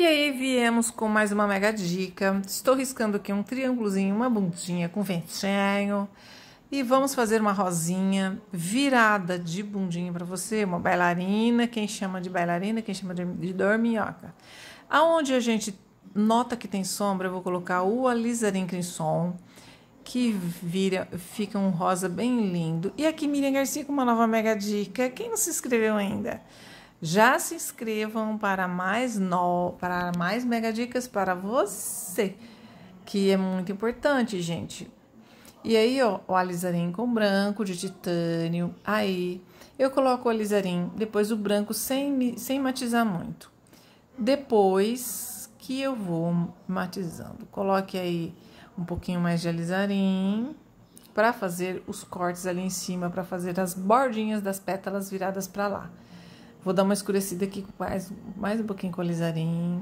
E aí viemos com mais uma mega dica. Estou riscando aqui um triângulozinho, uma bundinha com ventinho. E vamos fazer uma rosinha virada de bundinha para você, uma bailarina, quem chama de bailarina, quem chama de, de dorminhoca. Aonde a gente nota que tem sombra, eu vou colocar o alisarim crimson, que vira, fica um rosa bem lindo. E aqui Miriam Garcia com uma nova mega dica. Quem não se inscreveu ainda? Já se inscrevam para mais no, para mais mega dicas para você, que é muito importante, gente. E aí, ó, o alizarim com branco de titânio. Aí, eu coloco o alizarim, depois o branco sem, sem matizar muito. Depois que eu vou matizando, coloque aí um pouquinho mais de alizarim para fazer os cortes ali em cima, para fazer as bordinhas das pétalas viradas para lá. Vou dar uma escurecida aqui mais, mais um pouquinho com alizarim.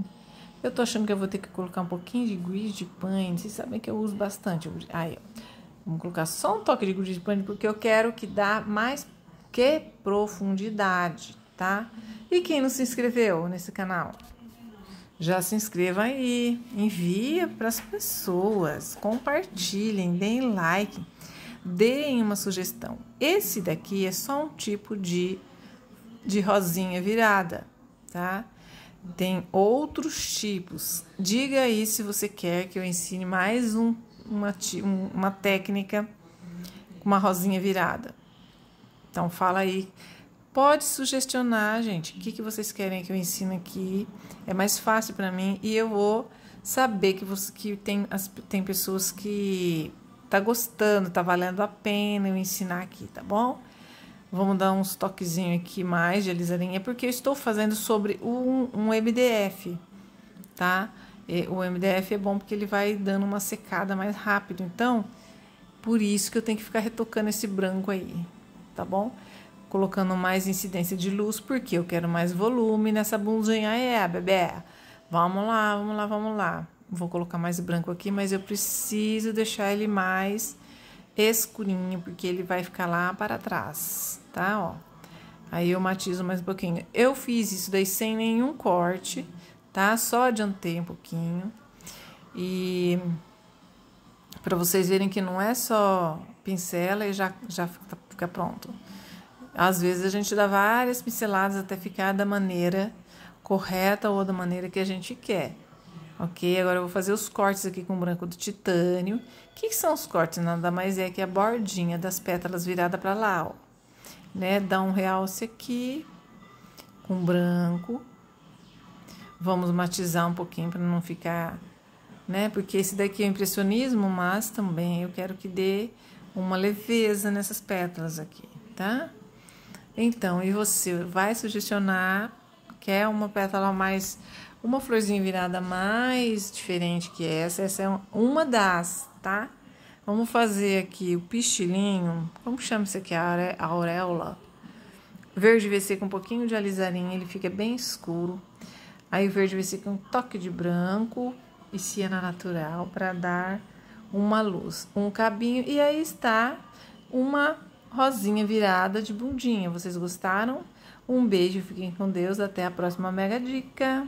Eu tô achando que eu vou ter que colocar um pouquinho de grease de pane. Vocês sabem que eu uso bastante. Aí, ó. Vamos colocar só um toque de grease de pane, porque eu quero que dá mais que profundidade, tá? E quem não se inscreveu nesse canal? Já se inscreva aí, envia para as pessoas, compartilhem, deem like, deem uma sugestão. Esse daqui é só um tipo de de rosinha virada, tá? Tem outros tipos. Diga aí se você quer que eu ensine mais um, uma, uma técnica com uma rosinha virada. Então fala aí. Pode sugestionar, gente. O que, que vocês querem que eu ensine aqui? É mais fácil para mim e eu vou saber que, você, que tem, as, tem pessoas que tá gostando, tá valendo a pena eu ensinar aqui, tá bom? Vamos dar uns toquezinhos aqui mais de alisarinha, é porque eu estou fazendo sobre um, um MDF, tá? E o MDF é bom porque ele vai dando uma secada mais rápido, então, por isso que eu tenho que ficar retocando esse branco aí, tá bom? Colocando mais incidência de luz, porque eu quero mais volume nessa bundinha aí, bebê. Vamos lá, vamos lá, vamos lá. Vou colocar mais branco aqui, mas eu preciso deixar ele mais escurinho, porque ele vai ficar lá para trás, tá? Ó, aí eu matizo mais um pouquinho. Eu fiz isso daí sem nenhum corte, tá? Só adiantei um pouquinho. E para vocês verem que não é só pincela e já, já fica pronto. Às vezes a gente dá várias pinceladas até ficar da maneira correta ou da maneira que a gente quer. Ok, agora eu vou fazer os cortes aqui com branco do titânio. O que, que, são os cortes? Nada mais é que a bordinha das pétalas virada para lá, ó. Né? Dá um realce aqui com branco. Vamos matizar um pouquinho para não ficar, né? Porque esse daqui é impressionismo, mas também eu quero que dê uma leveza nessas pétalas aqui, tá? Então, e você vai sugestionar, quer uma pétala mais uma florzinha virada mais diferente que essa, essa é uma das, tá? Vamos fazer aqui o pistilinho, como chama isso aqui? A auréola. Verde VC com um pouquinho de alisarinho, ele fica bem escuro. Aí o verde VC com um toque de branco e siena natural para dar uma luz, um cabinho. E aí está uma rosinha virada de bundinha. Vocês gostaram? Um beijo, fiquem com Deus, até a próxima mega dica.